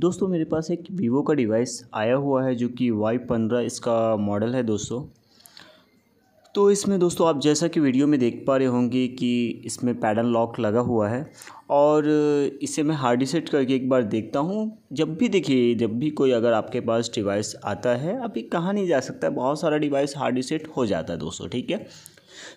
दोस्तों मेरे पास एक वीवो का डिवाइस आया हुआ है जो कि वाई पंद्रह इसका मॉडल है दोस्तों तो इसमें दोस्तों आप जैसा कि वीडियो में देख पा रहे होंगे कि इसमें पैडल लॉक लगा हुआ है और इसे मैं हार्ड सेट करके एक बार देखता हूँ जब भी देखिए जब भी कोई अगर आपके पास डिवाइस आता है अभी कहाँ नहीं जा सकता बहुत सारा डिवाइस हार्ड सेट हो जाता है दोस्तों ठीक है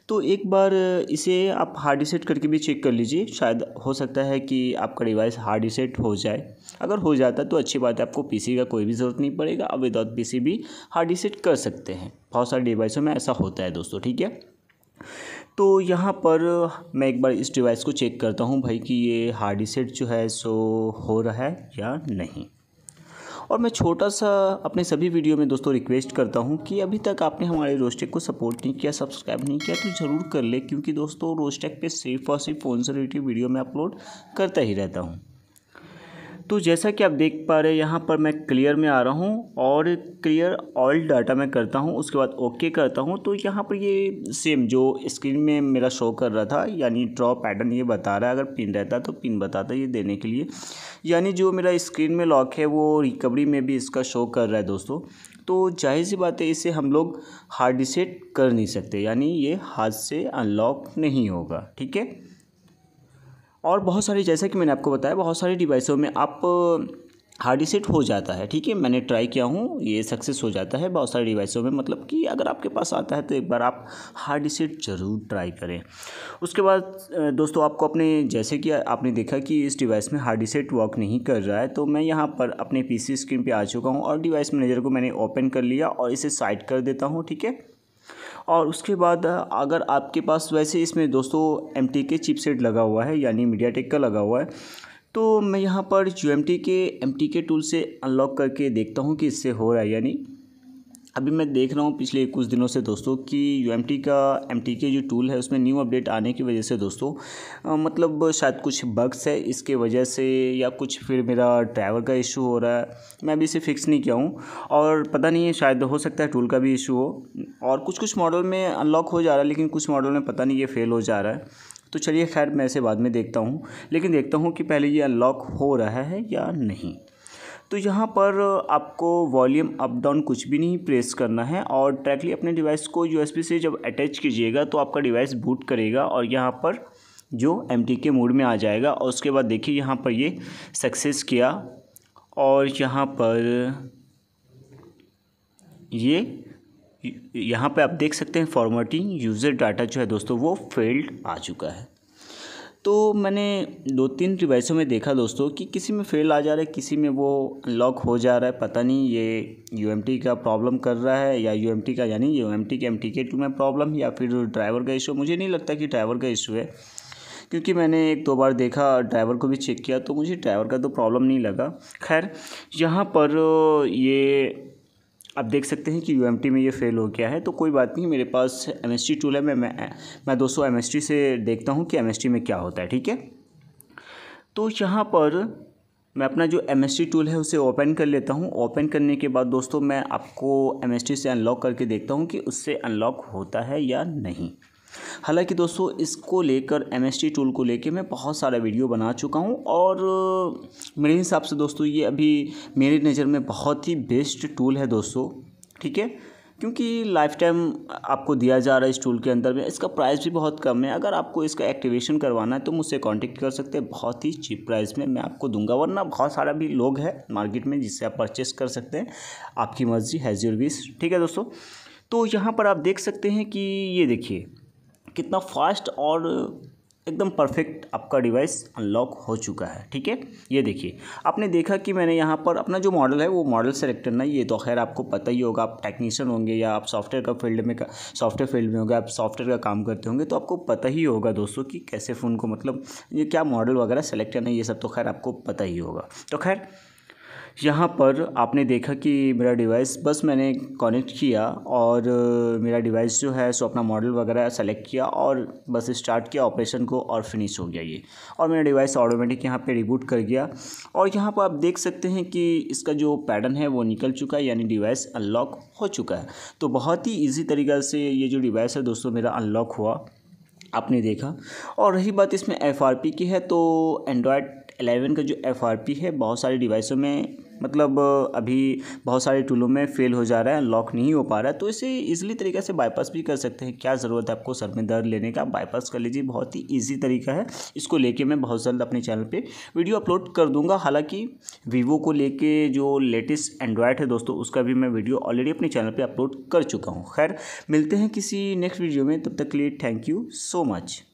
तो एक बार इसे आप हार्ड रिसेट करके भी चेक कर लीजिए शायद हो सकता है कि आपका डिवाइस हार्ड रिसेट हो जाए अगर हो जाता तो अच्छी बात है आपको पीसी का कोई भी ज़रूरत नहीं पड़ेगा आप विदाउट पीसी भी हार्ड रिसेट कर सकते हैं बहुत सारे डिवाइसों में ऐसा होता है दोस्तों ठीक है तो यहाँ पर मैं एक बार इस डिवाइस को चेक करता हूँ भाई कि ये हार्ड रिसेट जो है सो हो रहा है या नहीं और मैं छोटा सा अपने सभी वीडियो में दोस्तों रिक्वेस्ट करता हूँ कि अभी तक आपने हमारे रोस्टेक को सपोर्ट नहीं किया सब्सक्राइब नहीं किया तो ज़रूर कर ले क्योंकि दोस्तों रोस्टेक पे सिर्फ और सिर्फ पॉन्सरिटिव वीडियो मैं अपलोड करता ही रहता हूँ तो जैसा कि आप देख पा रहे हैं यहाँ पर मैं क्लियर में आ रहा हूँ और क्लियर ऑल डाटा मैं करता हूँ उसके बाद ओके करता हूँ तो यहाँ पर ये सेम जो स्क्रीन में मेरा शो कर रहा था यानी ड्रॉ पैटर्न ये बता रहा है अगर पिन रहता तो पिन बताता ये देने के लिए यानी जो मेरा स्क्रीन में लॉक है वो रिकवरी में भी इसका शो कर रहा है दोस्तों तो जाहिर सी बात है इसे हम लोग हार्ड रिसेट कर नहीं सकते यानी ये हाथ से अनलॉक नहीं होगा ठीक है और बहुत सारी जैसा कि मैंने आपको बताया बहुत सारी डिवाइसों में आप हार्ड रिसेट हो जाता है ठीक है मैंने ट्राई किया हूँ ये सक्सेस हो जाता है बहुत सारे डिवाइसों में मतलब कि अगर आपके पास आता है तो एक बार आप हार्ड रिसेट ज़रूर ट्राई करें उसके बाद दोस्तों आपको अपने जैसे कि आपने देखा कि इस डिवाइस में हार्ड रिसेट वर्क नहीं कर रहा है तो मैं यहाँ पर अपने पी स्क्रीन पर आ चुका हूँ और डिवाइस मैनेजर को मैंने ओपन कर लिया और इसे साइड कर देता हूँ ठीक है और उसके बाद अगर आपके पास वैसे इसमें दोस्तों एम टी के चिपसेट लगा हुआ है यानी टेक का लगा हुआ है तो मैं यहाँ पर जो M T K M T K tool से अनलॉक करके देखता हूँ कि इससे हो रहा है यानी अभी मैं देख रहा हूँ पिछले कुछ दिनों से दोस्तों कि यू का एम के जो टूल है उसमें न्यू अपडेट आने की वजह से दोस्तों आ, मतलब शायद कुछ बग्स है इसके वजह से या कुछ फिर मेरा ड्राइवर का इशू हो रहा है मैं अभी इसे फिक्स नहीं किया हूँ और पता नहीं है शायद हो सकता है टूल का भी इशू हो और कुछ कुछ मॉडल में अनलॉक हो जा रहा है लेकिन कुछ मॉडल में पता नहीं ये फेल हो जा रहा है तो चलिए खैर मैं इसे बाद में देखता हूँ लेकिन देखता हूँ कि पहले ये अनलॉक हो रहा है या नहीं तो यहाँ पर आपको वॉल्यूम अप डाउन कुछ भी नहीं प्रेस करना है और डायरेक्टली अपने डिवाइस को यू से जब अटैच कीजिएगा तो आपका डिवाइस बूट करेगा और यहाँ पर जो एम के मोड में आ जाएगा और उसके बाद देखिए यहाँ पर ये सक्सेस किया और यहाँ पर ये यहाँ पे आप देख सकते हैं फॉर्मेटिंग यूज़र डाटा जो है दोस्तों वो फेल्ड आ चुका है तो मैंने दो तीन डिवाइसों में देखा दोस्तों कि किसी में फेल आ जा रहा है किसी में वो लॉक हो जा रहा है पता नहीं ये यू का प्रॉब्लम कर रहा है या यू का यानी U M T K M T K में प्रॉब्लम या फिर ड्राइवर का इशू मुझे नहीं लगता कि ड्राइवर का इशू है क्योंकि मैंने एक दो बार देखा ड्राइवर को भी चेक किया तो मुझे ड्राइवर का तो प्रॉब्लम नहीं लगा खैर यहाँ पर ये आप देख सकते हैं कि यू में ये फेल हो गया है तो कोई बात नहीं मेरे पास एम एस टूल है मैं मैं मैं दोस्तों एम से देखता हूँ कि एम में क्या होता है ठीक है तो यहाँ पर मैं अपना जो एम टूल है उसे ओपन कर लेता हूँ ओपन करने के बाद दोस्तों मैं आपको एम से अनलॉक करके देखता हूँ कि उससे अनलॉक होता है या नहीं हालांकि दोस्तों इसको लेकर एम टूल को लेकर मैं बहुत सारा वीडियो बना चुका हूँ और मेरे हिसाब से दोस्तों ये अभी मेरी नज़र में बहुत ही बेस्ट टूल है दोस्तों ठीक है क्योंकि लाइफ टाइम आपको दिया जा रहा है इस टूल के अंदर में इसका प्राइस भी बहुत कम है अगर आपको इसका एक्टिवेशन करवाना है तो मुझसे कांटेक्ट कर सकते हैं बहुत ही चीप प्राइस में मैं आपको दूंगा वरना बहुत सारा भी लोग है मार्केट में जिससे आप परचेस कर सकते हैं आपकी मर्जी हैज़ योर विश ठीक है दोस्तों तो यहाँ पर आप देख सकते हैं कि ये देखिए कितना फास्ट और एकदम परफेक्ट आपका डिवाइस अनलॉक हो चुका है ठीक है ये देखिए आपने देखा कि मैंने यहाँ पर अपना जो मॉडल है वो मॉडल सेलेक्टर ना ये तो खैर आपको पता ही होगा आप टेक्नीशियन होंगे या आप सॉफ्टवेयर का फील्ड में सॉफ्टवेयर फील्ड में होगा आप सॉफ्टवेयर का काम करते होंगे तो आपको पता ही होगा दोस्तों कि कैसे फ़ोन को मतलब ये क्या मॉडल वगैरह सेलेक्टर है ये सब तो खैर आपको पता ही होगा तो खैर यहाँ पर आपने देखा कि मेरा डिवाइस बस मैंने कनेक्ट किया और मेरा डिवाइस जो है सो अपना मॉडल वगैरह सेलेक्ट किया और बस स्टार्ट किया ऑपरेशन को और फिनिश हो गया ये और मेरा डिवाइस ऑटोमेटिक यहाँ पे रिबूट कर गया और यहाँ पर आप देख सकते हैं कि इसका जो पैटर्न है वो निकल चुका है यानी डिवाइस अनलॉक हो चुका है तो बहुत ही ईजी तरीक़े से ये जो डिवाइस है दोस्तों मेरा अनलॉक हुआ आपने देखा और रही बात इसमें एफ की है तो एंड्रॉयड 11 का जो एफ है बहुत सारे डिवाइसों में मतलब अभी बहुत सारे टूलों में फ़ेल हो जा रहा है लॉक नहीं हो पा रहा है तो इसे ईजिली तरीके से बाईपास भी कर सकते हैं क्या ज़रूरत है आपको सर में दर्द लेने का बाईपास कर लीजिए बहुत ही ईजी तरीका है इसको लेके मैं बहुत जल्द अपने चैनल पर वीडियो अपलोड कर दूंगा हालांकि वीवो को लेके जो लेटेस्ट एंड्रॉयड है दोस्तों उसका भी मैं वीडियो ऑलरेडी अपने चैनल पर अपलोड कर चुका हूँ खैर मिलते हैं किसी नेक्स्ट वीडियो में तब तक के लिए थैंक यू सो मच